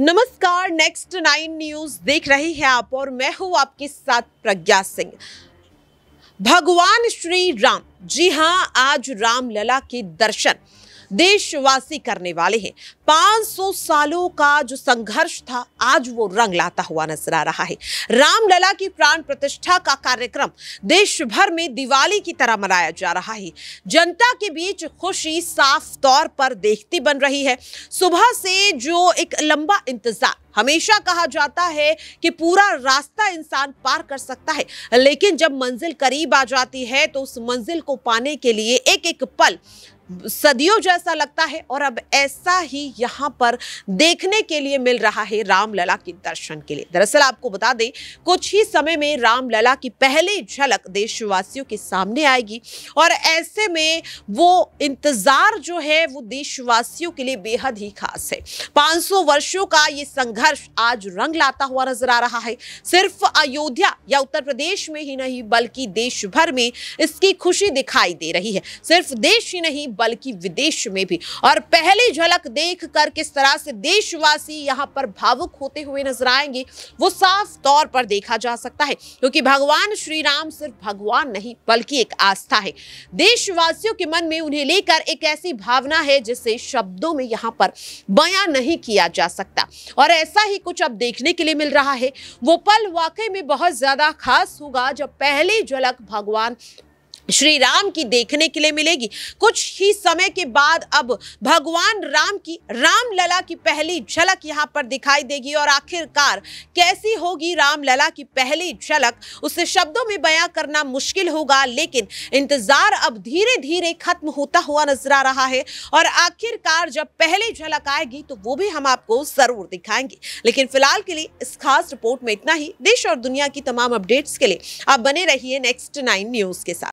नमस्कार next nine news देख रहे हैं आप और मैं हूं आपके साथ प्रज्ञा सिंह भगवान श्री राम जी हाँ आज राम लला के दर्शन देशवासी करने वाले हैं 500 सालों का जो संघर्ष था आज वो रंग लाता हुआ नजर आ रहा है रामलला की प्राण प्रतिष्ठा का कार्यक्रम देश भर में दिवाली की तरह मनाया जा रहा है जनता के बीच खुशी साफ तौर पर देखती बन रही है सुबह से जो एक लंबा इंतजार हमेशा कहा जाता है कि पूरा रास्ता इंसान पार कर सकता है लेकिन जब मंजिल करीब आ जाती है तो उस मंजिल को पाने के लिए एक एक पल सदियों जैसा लगता है और अब ऐसा ही यहाँ पर देखने के लिए मिल रहा है रामलला के दर्शन के लिए दरअसल आपको बता दें कुछ ही समय में रामलला की पहली झलक देशवासियों के सामने आएगी और ऐसे में वो इंतज़ार जो है वो देशवासियों के लिए बेहद ही खास है 500 वर्षों का ये संघर्ष संघर्ष आज रंग लाता हुआ नजर आ रहा है सिर्फ अयोध्या या उत्तर प्रदेश में ही नहीं बल्कि देश भर में इसकी खुशी दिखाई दे रही है सिर्फ देश ही नहीं बल्कि विदेश में भी और पहली झलक देख कर किस तरह से देशवासी यहाँ पर भावुक होते हुए नजर आएंगे वो साफ तौर पर देखा जा सकता है क्योंकि भगवान श्री राम सिर्फ भगवान नहीं बल्कि एक आस्था है देशवासियों के मन में उन्हें लेकर एक ऐसी भावना है जिसे शब्दों में यहाँ पर बयां नहीं किया जा सकता और ऐसे ऐसा ही कुछ अब देखने के लिए मिल रहा है वो पल वाकई में बहुत ज़्यादा खास होगा जब पहली झलक भगवान श्री राम की देखने के लिए मिलेगी कुछ ही समय के बाद अब भगवान राम की रामलला की पहली झलक यहाँ पर दिखाई देगी और आखिरकार कैसी होगी रामलला की पहली झलक उसे शब्दों में बयां करना मुश्किल होगा लेकिन इंतज़ार अब धीरे धीरे खत्म होता हुआ नजर आ रहा है और आखिरकार जब पहली झलक आएगी तो वो भी हम आपको ज़रूर दिखाएंगे लेकिन फिलहाल के लिए इस खास रिपोर्ट में इतना ही देश और दुनिया की तमाम अपडेट्स के लिए आप बने रहिए नेक्स्ट नाइन न्यूज़ के साथ